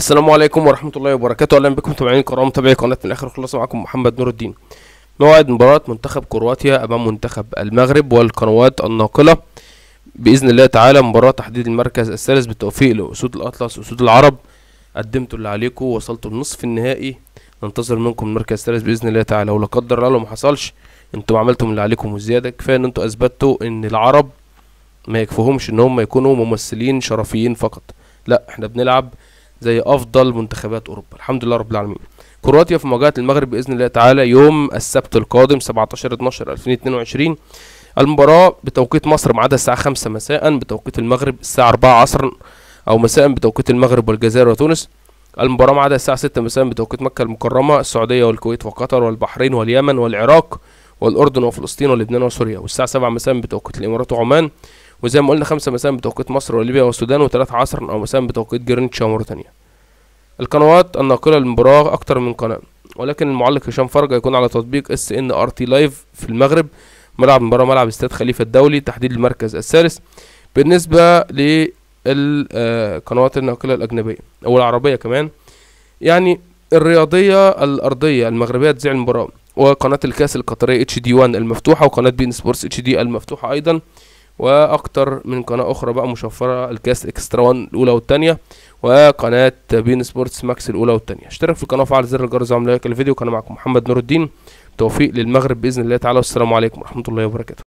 السلام عليكم ورحمة الله وبركاته أهلا بكم متابعين الكرام متابعي قناة من الآخر خلاص معكم محمد نور الدين موعد مباراة منتخب كرواتيا أمام منتخب المغرب والقنوات الناقلة بإذن الله تعالى مباراة تحديد المركز الثالث بالتوفيق لأسود الأطلس أسود العرب قدمتوا اللي عليكم ووصلتوا لنصف النهائي ننتظر منكم المركز الثالث بإذن الله تعالى ولا قدر الله لو ما حصلش انتم عملتم اللي عليكم وزيادة كفاية ان انتم أثبتوا ان العرب ما يكفهمش ان هم يكونوا ممثلين شرفيين فقط لا احنا بنلعب زي افضل منتخبات اوروبا الحمد لله رب العالمين كرواتيا في مواجهه المغرب باذن الله تعالى يوم السبت القادم 17 12 2022 المباراه بتوقيت مصر ما عدا الساعه 5 مساء بتوقيت المغرب الساعه 4 عصرا او مساء بتوقيت المغرب والجزائر وتونس المباراه ما عدا الساعه 6 مساء بتوقيت مكه المكرمه السعوديه والكويت وقطر والبحرين واليمن والعراق والاردن وفلسطين ولبنان وسوريا والساعه 7 مساء بتوقيت الامارات وعمان وزي ما قلنا خمسة مساء بتوقيت مصر وليبيا والسودان وثلاثة عصرا أو مساء بتوقيت جرينتش وموريتانيا القنوات الناقلة للمباراة أكتر من قناة ولكن المعلق هشام فرج هيكون على تطبيق اس ان ار تي لايف في المغرب ملعب مباراة ملعب استاد خليفة الدولي تحديد المركز الثالث بالنسبة للقنوات آه، الناقلة الأجنبية أو العربية كمان يعني الرياضية الأرضية المغربية تذيع المباراة وقناة الكاس القطرية اتش دي 1 المفتوحة وقناة بين سبورتس اتش دي المفتوحة أيضا واكتر من قناه اخرى بقى مشفره الكاس اكسترا 1 الاولى والثانيه وقناه بين سبورتس ماكس الاولى والثانيه اشترك في القناه وفعل زر الجرس وعمل لايك للفيديو كان معكم محمد نور الدين توفيق للمغرب باذن الله تعالى والسلام عليكم ورحمه الله وبركاته